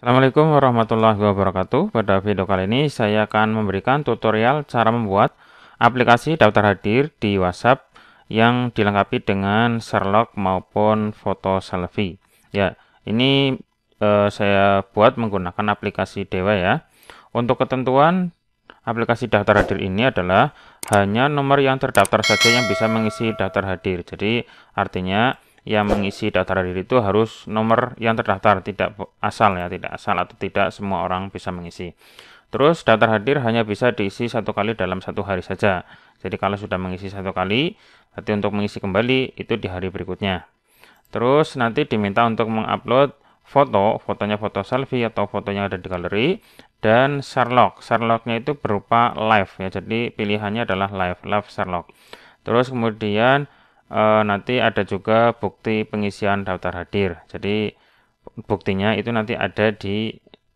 Assalamualaikum warahmatullahi wabarakatuh. Pada video kali ini saya akan memberikan tutorial cara membuat aplikasi daftar hadir di WhatsApp yang dilengkapi dengan Sherlock maupun foto selfie. Ya, ini eh, saya buat menggunakan aplikasi Dewa ya. Untuk ketentuan aplikasi daftar hadir ini adalah hanya nomor yang terdaftar saja yang bisa mengisi daftar hadir. Jadi artinya yang mengisi daftar diri itu harus nomor yang terdaftar, tidak asal ya, tidak asal atau tidak semua orang bisa mengisi. Terus daftar hadir hanya bisa diisi satu kali dalam satu hari saja. Jadi kalau sudah mengisi satu kali, berarti untuk mengisi kembali itu di hari berikutnya. Terus nanti diminta untuk mengupload foto, fotonya foto selfie atau foto yang ada di galeri dan Sherlock. Sherlocknya itu berupa live ya. Jadi pilihannya adalah live, live Sherlock. Terus kemudian Eh, nanti ada juga bukti pengisian daftar hadir. Jadi buktinya itu nanti ada di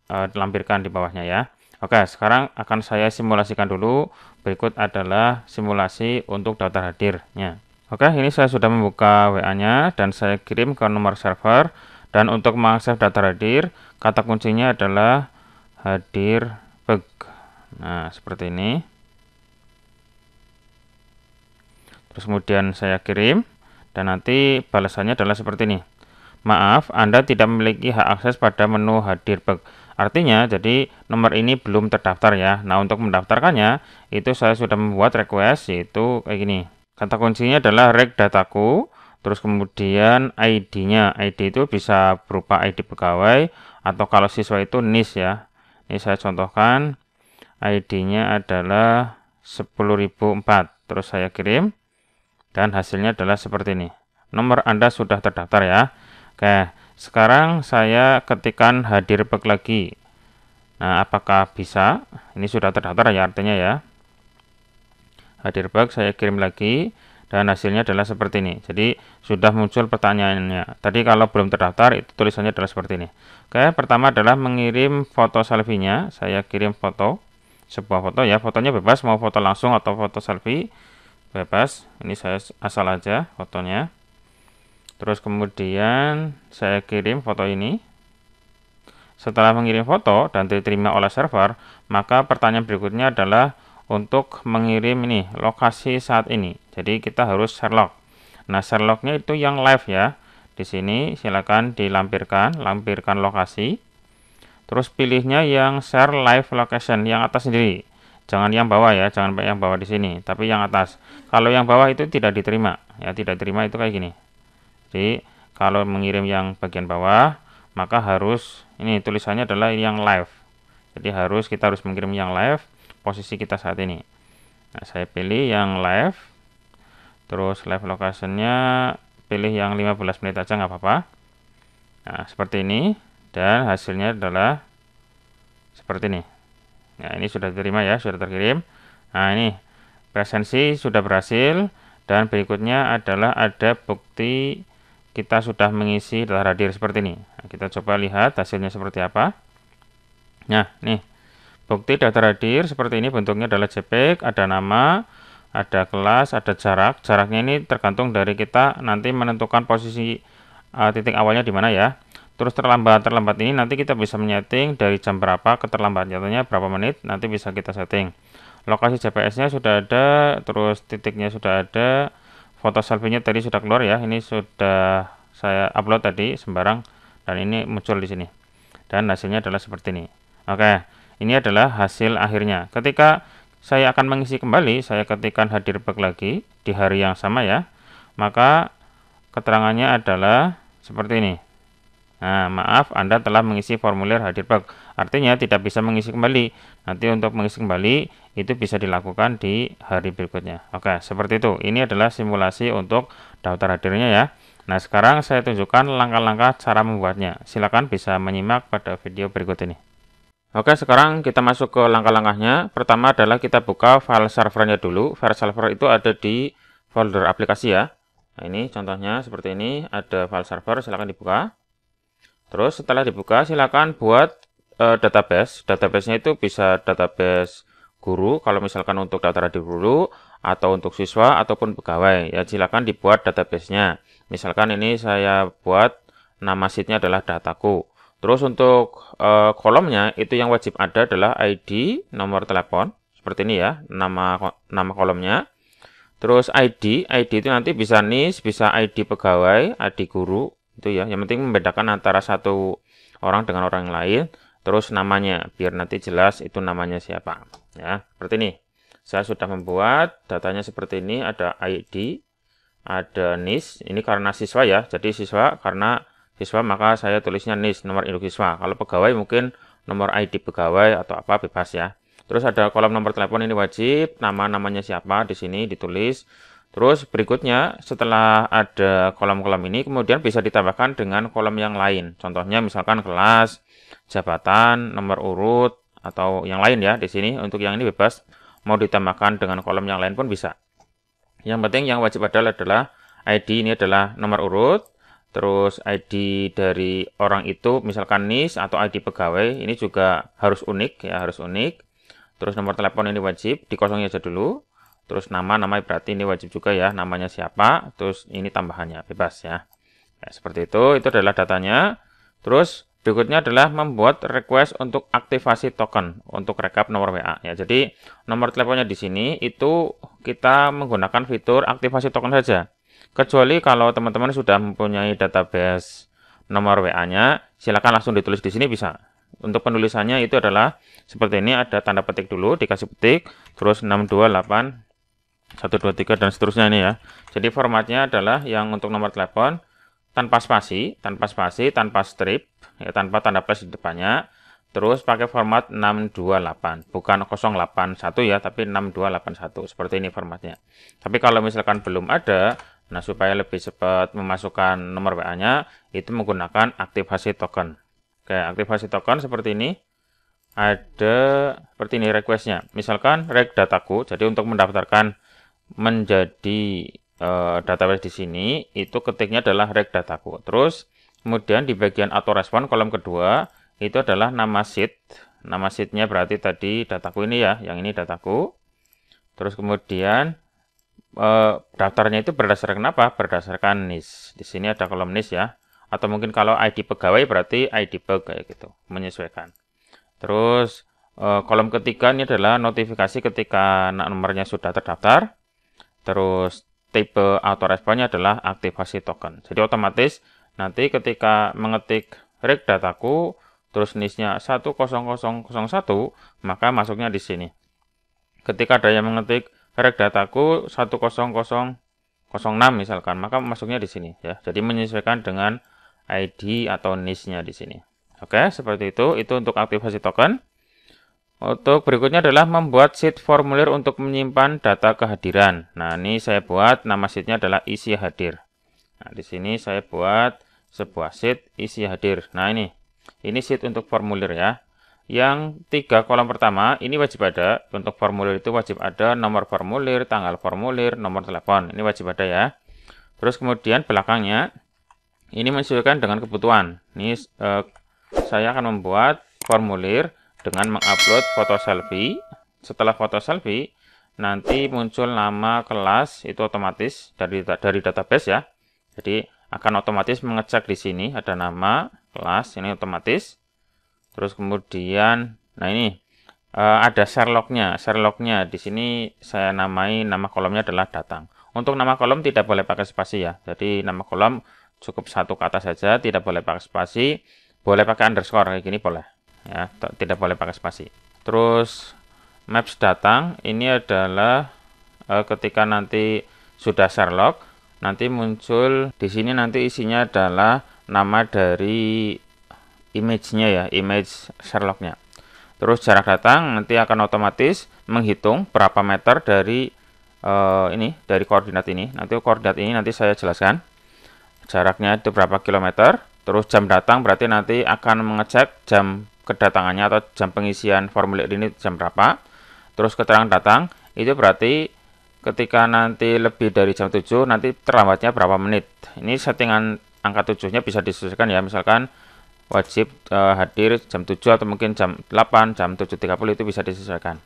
eh, lampirkan di bawahnya ya. Oke, sekarang akan saya simulasikan dulu. Berikut adalah simulasi untuk daftar hadirnya. Oke, ini saya sudah membuka WA-nya dan saya kirim ke nomor server. Dan untuk mengakses daftar hadir, kata kuncinya adalah hadir bug. Nah, seperti ini. Terus kemudian saya kirim dan nanti balasannya adalah seperti ini. Maaf, Anda tidak memiliki hak akses pada menu hadir bug. Artinya, jadi nomor ini belum terdaftar ya. Nah, untuk mendaftarkannya, itu saya sudah membuat request, yaitu kayak gini. Kata kuncinya adalah reg dataku, terus kemudian ID-nya. ID itu bisa berupa ID pegawai, atau kalau siswa itu NIS ya. Ini saya contohkan, ID-nya adalah 10.004. Terus saya kirim. Dan hasilnya adalah seperti ini. Nomor Anda sudah terdaftar ya. Oke, sekarang saya ketikkan hadir back lagi. Nah, apakah bisa? Ini sudah terdaftar ya artinya ya. Hadir back saya kirim lagi dan hasilnya adalah seperti ini. Jadi sudah muncul pertanyaannya. Tadi kalau belum terdaftar itu tulisannya adalah seperti ini. Oke, pertama adalah mengirim foto selfie-nya. Saya kirim foto sebuah foto ya, fotonya bebas mau foto langsung atau foto selfie bebas ini saya asal aja fotonya terus kemudian saya kirim foto ini setelah mengirim foto dan diterima oleh server maka pertanyaan berikutnya adalah untuk mengirim ini lokasi saat ini jadi kita harus share nah share itu yang live ya di sini silakan dilampirkan lampirkan lokasi terus pilihnya yang share live location yang atas sendiri jangan yang bawah ya jangan yang bawah di sini tapi yang atas kalau yang bawah itu tidak diterima ya tidak terima itu kayak gini jadi kalau mengirim yang bagian bawah maka harus ini tulisannya adalah yang live jadi harus kita harus mengirim yang live posisi kita saat ini nah, saya pilih yang live terus live lokasinya pilih yang 15 menit aja nggak apa-apa nah seperti ini dan hasilnya adalah seperti ini Nah, ini sudah diterima ya, sudah terkirim. Nah, ini presensi sudah berhasil dan berikutnya adalah ada bukti kita sudah mengisi data hadir seperti ini. Nah, kita coba lihat hasilnya seperti apa. Nah, nih. Bukti data hadir seperti ini bentuknya adalah JPEG, ada nama, ada kelas, ada jarak. Jaraknya ini tergantung dari kita nanti menentukan posisi uh, titik awalnya di mana ya. Terus terlambat-terlambat ini nanti kita bisa menyeting dari jam berapa keterlambatan jatuhnya berapa menit nanti bisa kita setting. Lokasi GPS-nya sudah ada, terus titiknya sudah ada, foto selfie-nya tadi sudah keluar ya. Ini sudah saya upload tadi sembarang dan ini muncul di sini. Dan hasilnya adalah seperti ini. Oke, ini adalah hasil akhirnya. Ketika saya akan mengisi kembali, saya ketikkan hadir back lagi di hari yang sama ya. Maka keterangannya adalah seperti ini. Nah, maaf Anda telah mengisi formulir hadir bug. Artinya tidak bisa mengisi kembali. Nanti untuk mengisi kembali itu bisa dilakukan di hari berikutnya. Oke, seperti itu. Ini adalah simulasi untuk daftar hadirnya ya. Nah, sekarang saya tunjukkan langkah-langkah cara membuatnya. Silakan bisa menyimak pada video berikut ini. Oke, sekarang kita masuk ke langkah-langkahnya. Pertama adalah kita buka file servernya dulu. File server itu ada di folder aplikasi ya. Nah, ini contohnya seperti ini. Ada file server, silakan dibuka. Terus setelah dibuka silakan buat uh, database. Databasenya itu bisa database guru kalau misalkan untuk daftar di guru atau untuk siswa ataupun pegawai ya silakan dibuat databasenya. Misalkan ini saya buat nama sheetnya adalah dataku. Terus untuk e, kolomnya itu yang wajib ada adalah ID, nomor telepon, seperti ini ya, nama nama kolomnya. Terus ID, ID itu nanti bisa NIS, bisa ID pegawai, ID guru, gitu ya. Yang penting membedakan antara satu orang dengan orang lain, terus namanya biar nanti jelas itu namanya siapa. Ya, seperti ini. Saya sudah membuat datanya seperti ini, ada ID, ada NIS. Ini karena siswa ya. Jadi siswa karena siswa maka saya tulisnya NIS, nomor induk siswa. Kalau pegawai mungkin nomor ID pegawai atau apa bebas ya. Terus ada kolom nomor telepon ini wajib, nama namanya siapa di sini ditulis. Terus berikutnya setelah ada kolom-kolom ini kemudian bisa ditambahkan dengan kolom yang lain. Contohnya misalkan kelas, jabatan, nomor urut atau yang lain ya di sini untuk yang ini bebas mau ditambahkan dengan kolom yang lain pun bisa. Yang penting yang wajib adalah adalah ID ini adalah nomor urut, terus ID dari orang itu misalkan NIS atau ID pegawai ini juga harus unik ya harus unik. Terus nomor telepon ini wajib dikosongin aja dulu terus nama nama berarti ini wajib juga ya namanya siapa terus ini tambahannya bebas ya, ya seperti itu itu adalah datanya terus berikutnya adalah membuat request untuk aktivasi token untuk rekap nomor WA ya jadi nomor teleponnya di sini itu kita menggunakan fitur aktivasi token saja kecuali kalau teman-teman sudah mempunyai database nomor WA-nya silakan langsung ditulis di sini bisa untuk penulisannya itu adalah seperti ini ada tanda petik dulu dikasih petik terus 628 tiga dan seterusnya ini ya. Jadi formatnya adalah yang untuk nomor telepon tanpa spasi, tanpa spasi, tanpa strip, ya tanpa tanda plus di depannya. Terus pakai format 628, bukan 081 ya, tapi 6281. Seperti ini formatnya. Tapi kalau misalkan belum ada, nah supaya lebih cepat memasukkan nomor WA-nya, itu menggunakan aktivasi token. Oke, aktivasi token seperti ini ada seperti ini requestnya. Misalkan reg dataku, jadi untuk mendaftarkan menjadi uh, database di sini itu ketiknya adalah reg dataku. Terus kemudian di bagian auto respon kolom kedua itu adalah nama sheet. Nama sheetnya berarti tadi dataku ini ya, yang ini dataku. Terus kemudian eh, daftarnya itu berdasarkan apa? Berdasarkan NIS. Di sini ada kolom NIS ya. Atau mungkin kalau ID pegawai berarti ID pegawai gitu, menyesuaikan. Terus eh, kolom ketiga ini adalah notifikasi ketika nomornya sudah terdaftar. Terus tipe autoresponnya adalah aktivasi token. Jadi otomatis nanti ketika mengetik reg dataku, terus nisnya 10001, maka masuknya di sini. Ketika ada yang mengetik reg dataku 10006 misalkan, maka masuknya di sini ya. Jadi menyesuaikan dengan ID atau nisnya di sini. Oke, seperti itu. Itu untuk aktivasi token. Untuk berikutnya adalah membuat sheet formulir untuk menyimpan data kehadiran. Nah, ini saya buat nama sheetnya adalah isi hadir. Nah, di sini saya buat sebuah sheet isi hadir. Nah, ini. Ini sheet untuk formulir ya. Yang tiga kolom pertama, ini wajib ada. Untuk formulir itu wajib ada nomor formulir, tanggal formulir, nomor telepon. Ini wajib ada ya. Terus kemudian belakangnya, ini menyesuaikan dengan kebutuhan. Ini eh, saya akan membuat formulir dengan mengupload foto selfie. Setelah foto selfie, nanti muncul nama kelas itu otomatis dari dari database ya. Jadi akan otomatis mengecek di sini ada nama kelas ini otomatis. Terus kemudian, nah ini eh, ada Sherlocknya. Sherlocknya di sini saya namai nama kolomnya adalah datang. Untuk nama kolom tidak boleh pakai spasi ya. Jadi nama kolom cukup satu kata saja, tidak boleh pakai spasi. Boleh pakai underscore kayak gini boleh ya tidak boleh pakai spasi terus maps datang ini adalah uh, ketika nanti sudah Sherlock nanti muncul di sini nanti isinya adalah nama dari image-nya ya image Sherlocknya terus jarak datang nanti akan otomatis menghitung berapa meter dari uh, ini dari koordinat ini nanti koordinat ini nanti saya jelaskan jaraknya itu berapa kilometer terus jam datang berarti nanti akan mengecek jam kedatangannya atau jam pengisian formulir ini jam berapa. Terus keterangan datang, itu berarti ketika nanti lebih dari jam 7 nanti terlambatnya berapa menit. Ini settingan angka 7-nya bisa disesuaikan ya, misalkan wajib e, hadir jam 7 atau mungkin jam 8, jam 7.30 itu bisa disesuaikan.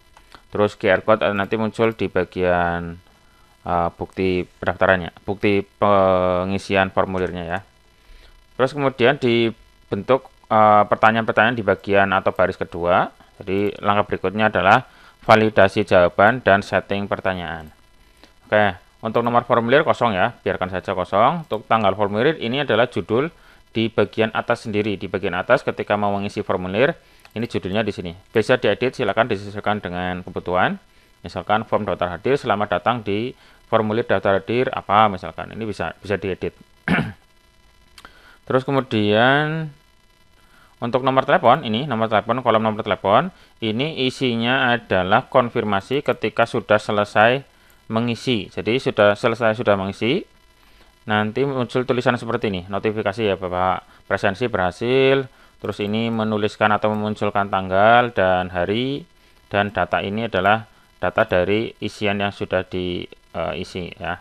Terus QR code e, nanti muncul di bagian e, bukti pendaftarannya, bukti pengisian formulirnya ya. Terus kemudian dibentuk Eh, pertanyaan-pertanyaan di bagian atau baris kedua. Jadi langkah berikutnya adalah validasi jawaban dan setting pertanyaan. Oke, untuk nomor formulir kosong ya, biarkan saja kosong. Untuk tanggal formulir ini adalah judul di bagian atas sendiri. Di bagian atas ketika mau mengisi formulir, ini judulnya di sini. Bisa diedit, silakan disesuaikan dengan kebutuhan. Misalkan form daftar hadir, selamat datang di formulir daftar hadir apa misalkan. Ini bisa bisa diedit. Terus kemudian untuk nomor telepon, ini nomor telepon, kolom nomor telepon, ini isinya adalah konfirmasi ketika sudah selesai mengisi. Jadi sudah selesai sudah mengisi, nanti muncul tulisan seperti ini, notifikasi ya Bapak, presensi berhasil, terus ini menuliskan atau memunculkan tanggal dan hari, dan data ini adalah data dari isian yang sudah diisi eh, ya.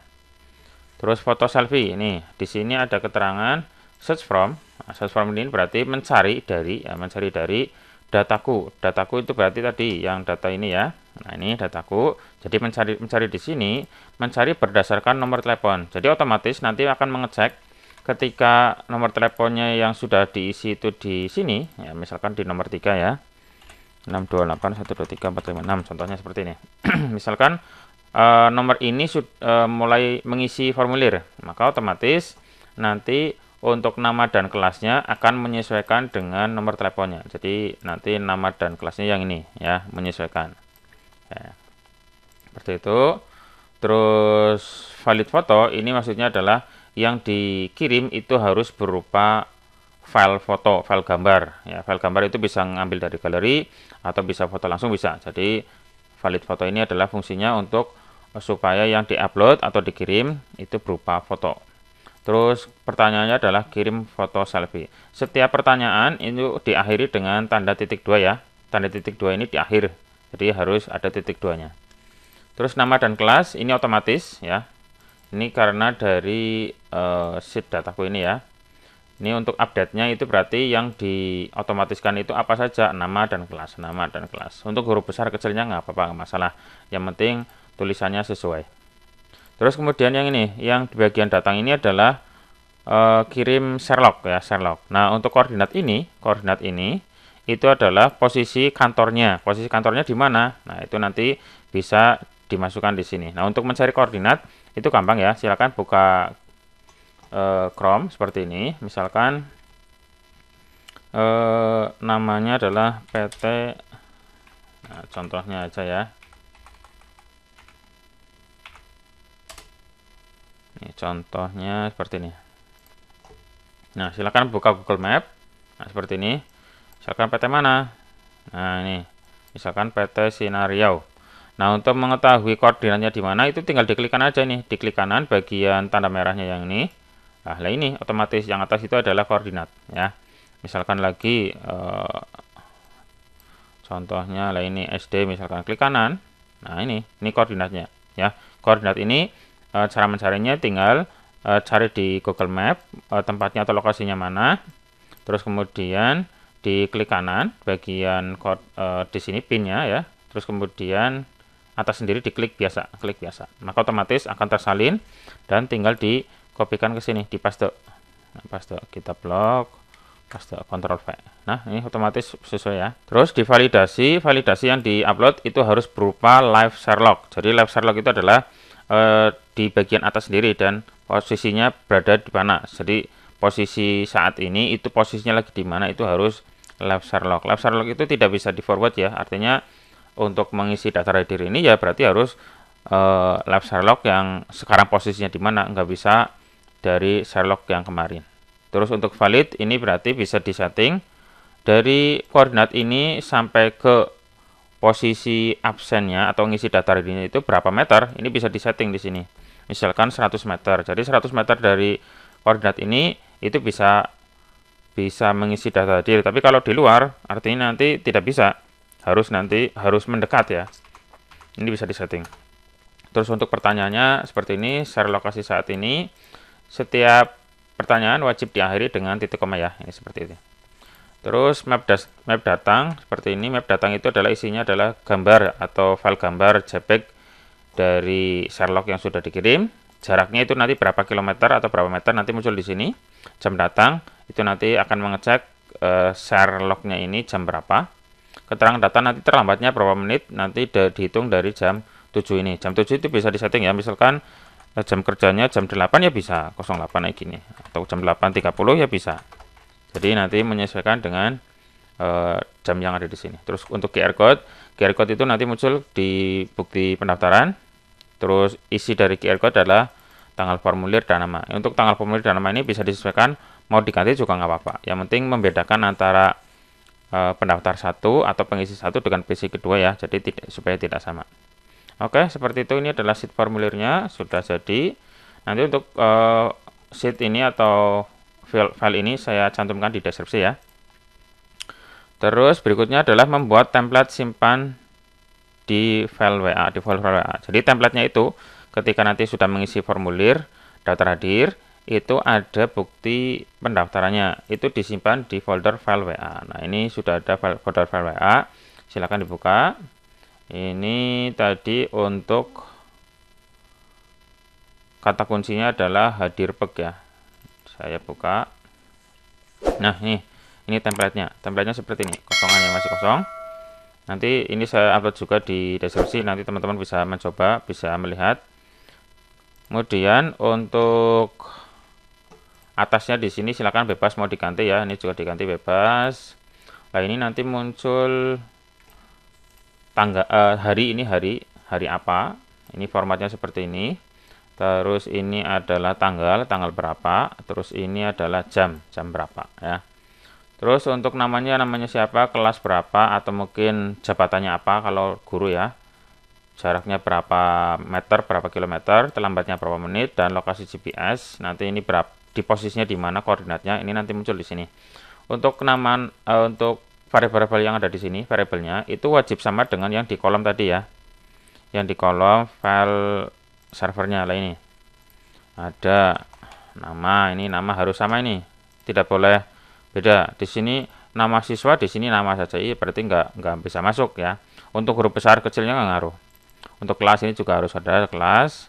Terus foto selfie, ini di sini ada keterangan search from, Nah, search from within berarti mencari dari ya, mencari dari dataku. Dataku itu berarti tadi yang data ini ya. Nah, ini dataku. Jadi mencari mencari di sini mencari berdasarkan nomor telepon. Jadi otomatis nanti akan mengecek ketika nomor teleponnya yang sudah diisi itu di sini ya, misalkan di nomor 3 ya. 628 contohnya seperti ini. misalkan e, nomor ini sud, e, mulai mengisi formulir, maka otomatis nanti untuk nama dan kelasnya akan menyesuaikan dengan nomor teleponnya. Jadi nanti nama dan kelasnya yang ini ya menyesuaikan. Ya. Seperti itu. Terus valid foto ini maksudnya adalah yang dikirim itu harus berupa file foto, file gambar. Ya, file gambar itu bisa ngambil dari galeri atau bisa foto langsung bisa. Jadi valid foto ini adalah fungsinya untuk supaya yang diupload atau dikirim itu berupa foto Terus pertanyaannya adalah kirim foto selfie. Setiap pertanyaan itu diakhiri dengan tanda titik dua ya. Tanda titik dua ini di akhir. Jadi harus ada titik duanya. Terus nama dan kelas ini otomatis ya. Ini karena dari uh, sheet dataku ini ya. Ini untuk update-nya itu berarti yang diotomatiskan itu apa saja nama dan kelas, nama dan kelas. Untuk huruf besar kecilnya nggak apa-apa masalah. Yang penting tulisannya sesuai. Terus kemudian yang ini, yang di bagian datang ini adalah uh, kirim Sherlock ya, Sherlock. Nah, untuk koordinat ini, koordinat ini itu adalah posisi kantornya. Posisi kantornya di mana? Nah, itu nanti bisa dimasukkan di sini. Nah, untuk mencari koordinat itu gampang ya. Silakan buka uh, Chrome seperti ini. Misalkan uh, namanya adalah PT Nah, contohnya aja ya. Ini contohnya seperti ini. Nah, silahkan buka Google Map. Nah, seperti ini. Misalkan PT mana? Nah, ini. Misalkan PT Sinariau. Nah, untuk mengetahui koordinatnya di mana, itu tinggal diklikkan aja nih. Diklik kanan bagian tanda merahnya yang ini. Nah, ini otomatis yang atas itu adalah koordinat. ya. Misalkan lagi, eh, contohnya lah ini SD, misalkan klik kanan. Nah, ini. Ini koordinatnya. ya. Koordinat ini Eh, cara mencarinya tinggal uh, cari di Google Map uh, tempatnya atau lokasinya mana terus kemudian di klik kanan bagian code uh, di sini pinnya ya terus kemudian atas sendiri diklik biasa klik biasa maka otomatis akan tersalin dan tinggal di dikopikan ke sini di paste nah, paste kita blok paste Control V nah ini otomatis sesuai ya terus divalidasi validasi yang diupload itu harus berupa live Sherlock jadi live Sherlock itu adalah eh, di bagian atas sendiri dan posisinya berada di mana. Jadi posisi saat ini itu posisinya lagi di mana itu harus left Sherlock. Left Sherlock itu tidak bisa di forward ya. Artinya untuk mengisi data rider ini ya berarti harus uh, left Sherlock yang sekarang posisinya di mana nggak bisa dari Sherlock yang kemarin. Terus untuk valid ini berarti bisa disetting dari koordinat ini sampai ke posisi absennya atau ngisi data ini itu berapa meter ini bisa disetting di sini misalkan 100 meter. Jadi 100 meter dari koordinat ini itu bisa bisa mengisi data diri, Tapi kalau di luar artinya nanti tidak bisa. Harus nanti harus mendekat ya. Ini bisa disetting. Terus untuk pertanyaannya seperti ini, share lokasi saat ini. Setiap pertanyaan wajib diakhiri dengan titik koma ya. Ini seperti itu. Terus map, das, map datang seperti ini. Map datang itu adalah isinya adalah gambar atau file gambar JPEG dari Sherlock yang sudah dikirim. Jaraknya itu nanti berapa kilometer atau berapa meter nanti muncul di sini. Jam datang itu nanti akan mengecek uh, Sherlocknya ini jam berapa. Keterangan data nanti terlambatnya berapa menit nanti dihitung dari jam 7 ini. Jam 7 itu bisa disetting ya. Misalkan uh, jam kerjanya jam 8 ya bisa 08 kayak gini atau jam 8.30 ya bisa. Jadi nanti menyesuaikan dengan uh, jam yang ada di sini. Terus untuk QR code, QR code itu nanti muncul di bukti pendaftaran Terus isi dari QR Code adalah tanggal formulir dan nama. Eh, untuk tanggal formulir dan nama ini bisa disesuaikan, mau diganti juga nggak apa-apa. Yang penting membedakan antara e, pendaftar satu atau pengisi satu dengan PC kedua ya, jadi tidak, supaya tidak sama. Oke, seperti itu ini adalah sheet formulirnya sudah jadi. Nanti untuk e, sheet ini atau file, file ini saya cantumkan di deskripsi ya. Terus berikutnya adalah membuat template simpan di file WA, di folder WA. Jadi templatenya itu ketika nanti sudah mengisi formulir daftar hadir, itu ada bukti pendaftarannya. Itu disimpan di folder file WA. Nah, ini sudah ada file, folder file WA. Silakan dibuka. Ini tadi untuk kata kuncinya adalah hadir peg ya. Saya buka. Nah, ini ini templatenya. Templatenya seperti ini. Kosongannya masih kosong nanti ini saya upload juga di deskripsi nanti teman-teman bisa mencoba bisa melihat kemudian untuk atasnya di sini silahkan bebas mau diganti ya ini juga diganti bebas nah ini nanti muncul tangga eh, hari ini hari hari apa ini formatnya seperti ini terus ini adalah tanggal tanggal berapa terus ini adalah jam jam berapa ya Terus untuk namanya namanya siapa, kelas berapa atau mungkin jabatannya apa kalau guru ya. Jaraknya berapa meter, berapa kilometer, terlambatnya berapa menit dan lokasi GPS. Nanti ini berapa di posisinya di mana koordinatnya ini nanti muncul di sini. Untuk nama uh, eh, untuk variabel yang ada di sini, variabelnya itu wajib sama dengan yang di kolom tadi ya. Yang di kolom file servernya lah ini. Ada nama, ini nama harus sama ini. Tidak boleh Beda. Di sini nama siswa, di sini nama saja. Ini iya, berarti nggak nggak bisa masuk ya. Untuk huruf besar kecilnya nggak ngaruh. Untuk kelas ini juga harus ada kelas.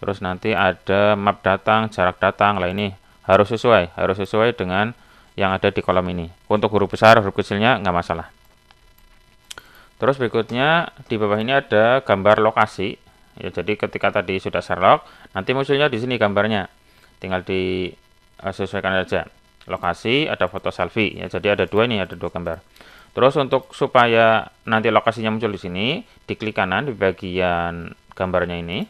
Terus nanti ada map datang, jarak datang. Lah ini harus sesuai, harus sesuai dengan yang ada di kolom ini. Untuk huruf besar, huruf kecilnya nggak masalah. Terus berikutnya di bawah ini ada gambar lokasi. Ya, jadi ketika tadi sudah Sherlock, nanti munculnya di sini gambarnya. Tinggal disesuaikan eh, aja lokasi, ada foto selfie ya. Jadi ada dua nih, ada dua gambar. Terus untuk supaya nanti lokasinya muncul di sini, diklik kanan di bagian gambarnya ini.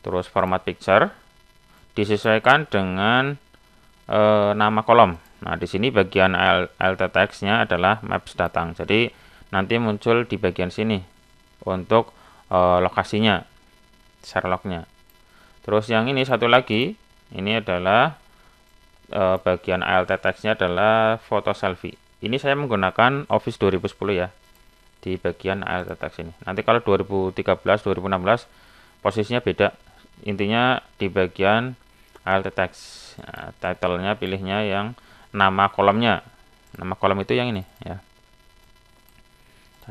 Terus format picture disesuaikan dengan e, nama kolom. Nah, di sini bagian alt text-nya adalah maps datang. Jadi nanti muncul di bagian sini untuk e, lokasinya Sherlocknya. Terus yang ini satu lagi, ini adalah Eh, bagian alt textnya adalah foto selfie. Ini saya menggunakan Office 2010 ya di bagian alt text ini. Nanti kalau 2013, 2016 posisinya beda. Intinya di bagian alt text Nah, eh, nya pilihnya yang nama kolomnya. Nama kolom itu yang ini ya.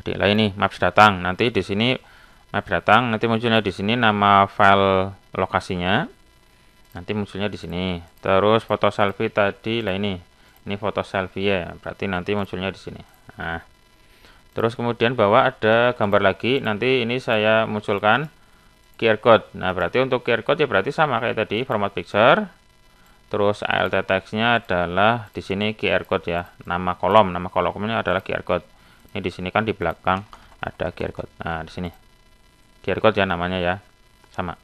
Tadi lah ini maps datang. Nanti di sini maps datang nanti munculnya di sini nama file lokasinya nanti munculnya di sini terus foto selfie tadi lah ini ini foto selfie ya berarti nanti munculnya di sini nah terus kemudian bawah ada gambar lagi nanti ini saya munculkan QR code nah berarti untuk QR code ya berarti sama kayak tadi format picture terus alt textnya adalah di sini QR code ya nama kolom nama kolomnya adalah QR code ini di sini kan di belakang ada QR code nah di sini QR code ya namanya ya sama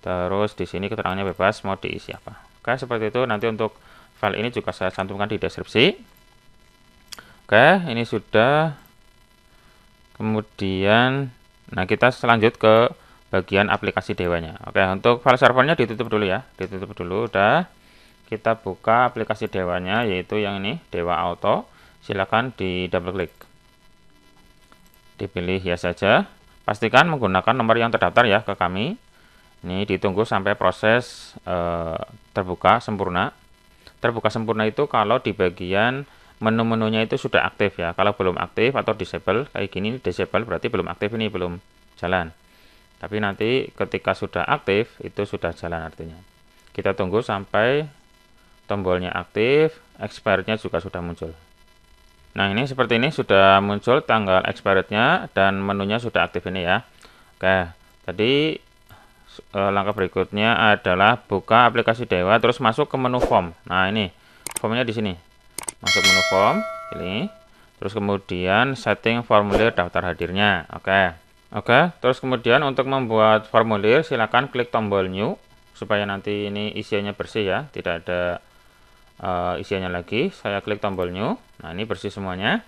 Terus di sini keterangannya bebas mau diisi apa. Oke, seperti itu nanti untuk file ini juga saya cantumkan di deskripsi. Oke, ini sudah. Kemudian nah kita selanjut ke bagian aplikasi dewanya. Oke, untuk file servernya ditutup dulu ya. Ditutup dulu udah. Kita buka aplikasi dewanya yaitu yang ini Dewa Auto. Silakan di double klik. Dipilih ya saja. Pastikan menggunakan nomor yang terdaftar ya ke kami. Ini ditunggu sampai proses e, terbuka sempurna. Terbuka sempurna itu kalau di bagian menu-menunya itu sudah aktif ya. Kalau belum aktif atau disable, kayak gini disable berarti belum aktif ini, belum jalan. Tapi nanti ketika sudah aktif, itu sudah jalan artinya. Kita tunggu sampai tombolnya aktif, expirednya juga sudah muncul. Nah ini seperti ini sudah muncul tanggal expirednya dan menunya sudah aktif ini ya. Oke, tadi Eh, langkah berikutnya adalah buka aplikasi Dewa terus masuk ke menu form. Nah, ini formnya di sini. Masuk menu form, ini, Terus kemudian setting formulir daftar hadirnya. Oke. Oke, terus kemudian untuk membuat formulir silakan klik tombol new supaya nanti ini isiannya bersih ya, tidak ada uh, isiannya lagi. Saya klik tombol new. Nah, ini bersih semuanya.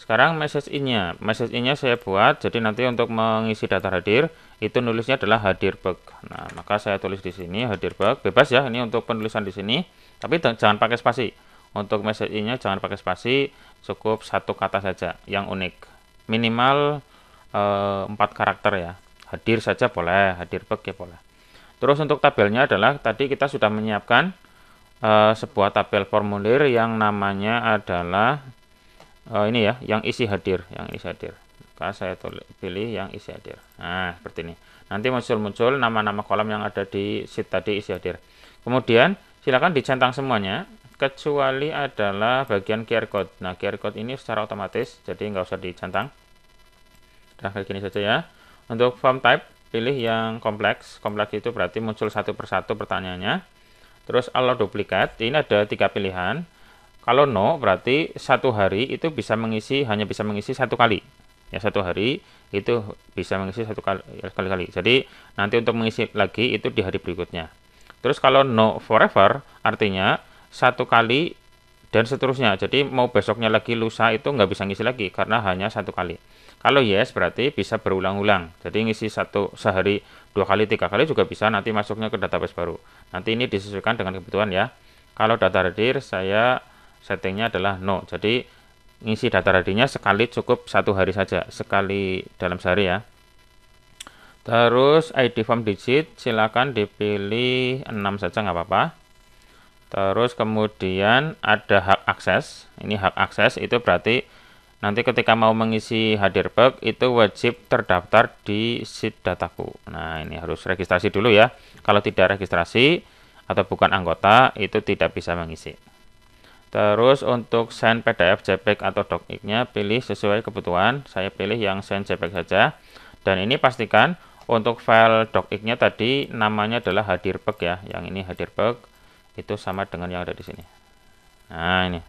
Sekarang message in-nya. Message in-nya saya buat jadi nanti untuk mengisi daftar hadir itu nulisnya adalah Hadirbeg. Nah, maka saya tulis di sini Hadirbeg bebas ya ini untuk penulisan di sini, tapi jangan pakai spasi. Untuk message nya jangan pakai spasi, cukup satu kata saja yang unik. Minimal eh, empat karakter ya. Hadir saja boleh, Hadirbeg ya boleh. Terus untuk tabelnya adalah tadi kita sudah menyiapkan e, sebuah tabel formulir yang namanya adalah e, ini ya, yang isi hadir, yang isi hadir maka saya pilih yang isi hadir nah seperti ini nanti muncul-muncul nama-nama kolam yang ada di sheet tadi isi hadir kemudian silakan dicentang semuanya kecuali adalah bagian QR code nah QR code ini secara otomatis jadi nggak usah dicentang nah kayak gini saja ya untuk form type pilih yang kompleks kompleks itu berarti muncul satu persatu pertanyaannya terus allow duplikat ini ada tiga pilihan kalau no berarti satu hari itu bisa mengisi hanya bisa mengisi satu kali ya satu hari itu bisa mengisi satu kali ya, sekali-kali jadi nanti untuk mengisi lagi itu di hari berikutnya terus kalau no forever artinya satu kali dan seterusnya jadi mau besoknya lagi lusa itu nggak bisa ngisi lagi karena hanya satu kali kalau yes berarti bisa berulang-ulang. Jadi ngisi satu sehari dua kali tiga kali juga bisa nanti masuknya ke database baru. Nanti ini disesuaikan dengan kebutuhan ya. Kalau data hadir saya settingnya adalah no. Jadi ngisi data radinya sekali cukup satu hari saja, sekali dalam sehari ya. Terus ID form digit silakan dipilih 6 saja nggak apa-apa. Terus kemudian ada hak akses. Ini hak akses itu berarti nanti ketika mau mengisi hadir bug itu wajib terdaftar di sheet dataku. Nah, ini harus registrasi dulu ya. Kalau tidak registrasi atau bukan anggota itu tidak bisa mengisi. Terus untuk send PDF JPEG atau docx-nya pilih sesuai kebutuhan. Saya pilih yang send JPEG saja. Dan ini pastikan untuk file docx-nya tadi namanya adalah hadirpeg ya. Yang ini hadirpeg itu sama dengan yang ada di sini. Nah, ini.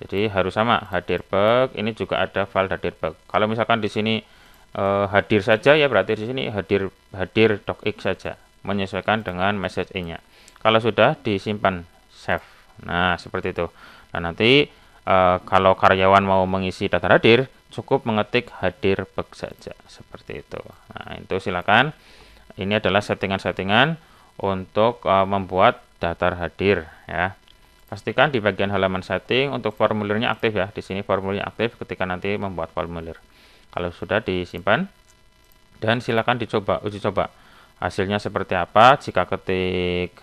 Jadi harus sama hadirpeg. Ini juga ada file hadirpeg. Kalau misalkan di sini eh, hadir saja ya berarti di sini hadir hadir docx saja menyesuaikan dengan message-nya. Kalau sudah disimpan save Nah, seperti itu. Dan nanti uh, kalau karyawan mau mengisi data hadir, cukup mengetik hadir bug saja. Seperti itu. Nah, itu silakan. Ini adalah settingan-settingan untuk uh, membuat data hadir ya. Pastikan di bagian halaman setting untuk formulirnya aktif ya. Di sini formulirnya aktif ketika nanti membuat formulir. Kalau sudah disimpan dan silakan dicoba uji coba. Hasilnya seperti apa jika ketik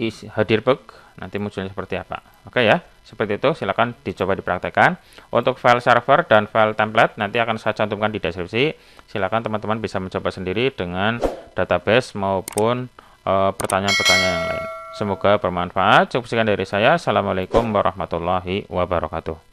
is hadir bug nanti munculnya seperti apa. Oke ya, seperti itu silakan dicoba dipraktekkan. Untuk file server dan file template nanti akan saya cantumkan di deskripsi. Silakan teman-teman bisa mencoba sendiri dengan database maupun eh, pertanyaan-pertanyaan -pertanyaan yang lain. Semoga bermanfaat. Cukup sekian dari saya. Assalamualaikum warahmatullahi wabarakatuh.